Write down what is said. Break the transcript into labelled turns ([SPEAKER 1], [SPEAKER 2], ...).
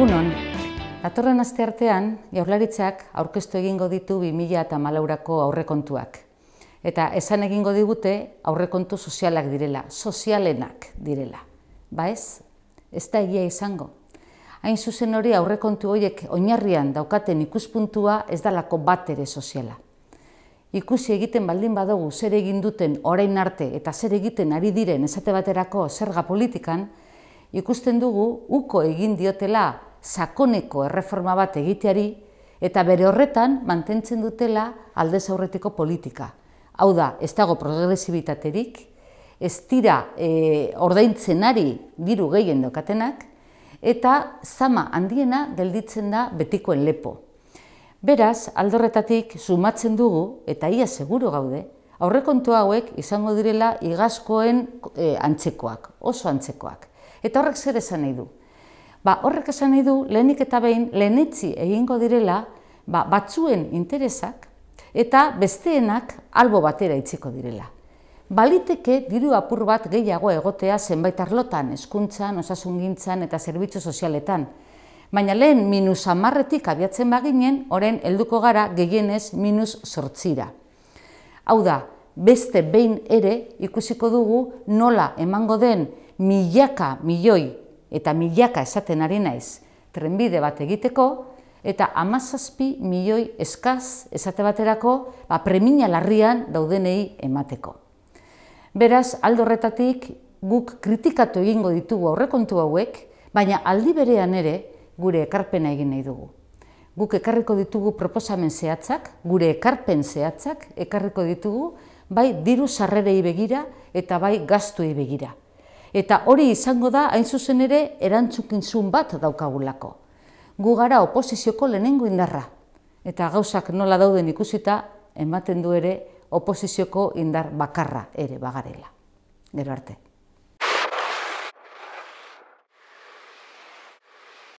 [SPEAKER 1] Egunon, datorren aste artean, jaurlaritzak aurkeztu egingo ditu 2008ko aurrekontuak. Eta esan egingo digute aurrekontu sozialak direla, sozialenak direla. Baez, ez, da egia izango. Hain zuzen hori aurrekontu horiek oinarrian daukaten ikuspuntua ez dalako bat ere soziala. Ikusi egiten baldin badugu zer egin duten orain arte eta zer egiten ari diren esate baterako zerga politikan, ikusten dugu uko egin diotela sakoneko erreforma bat egiteari eta bere horretan mantentzen dutela alde aurretiko politika. Hau da, ez dago progresibitaterik, ez dira e, ordaintzen ari diru gehien dokatenak, eta zama handiena gelditzen da betikoen lepo. Beraz, aldorretatik sumatzen dugu, eta ia seguro gaude, aurrekontu hauek izango direla igazkoen e, antzekoak, oso antzekoak. Eta horrek zer esan nahi du? Ba, horrek esan nahi du, lehenik eta behin lehenetzi egingo direla ba, batzuen interesak eta besteenak albo batera itziko direla. Baliteke diru apur bat gehiago egotea zenbait arlotan, eskuntzan, osasungintzan eta zerbitzu sozialetan. Baina lehen minus amarretik abiatzen baginen, oren helduko gara gehienez minus sortzira. Hau da, beste behin ere ikusiko dugu nola emango den milaka milioi eta milaka esaten ari naiz trenbide bat egiteko, eta amazazpi milioi eskaz esate baterako ba, premina larrian daudenei emateko. Beraz, aldo horretatik guk kritikatu egingo ditugu aurrekontu hauek, baina aldi berean ere gure ekarpena egin nahi dugu. Guk ekarriko ditugu proposamen zehatzak, gure ekarpen zehatzak ekarriko ditugu, bai diru sarrerei begira eta bai gaztuei begira. Eta hori izango da hain zuzen ere erantzukintzun bat daukagulako. Gu gara oposizioko lehenengo indarra. Eta gauzak nola dauden ikusita, ematen du ere oposizioko indar bakarra ere bagarela. Gero arte.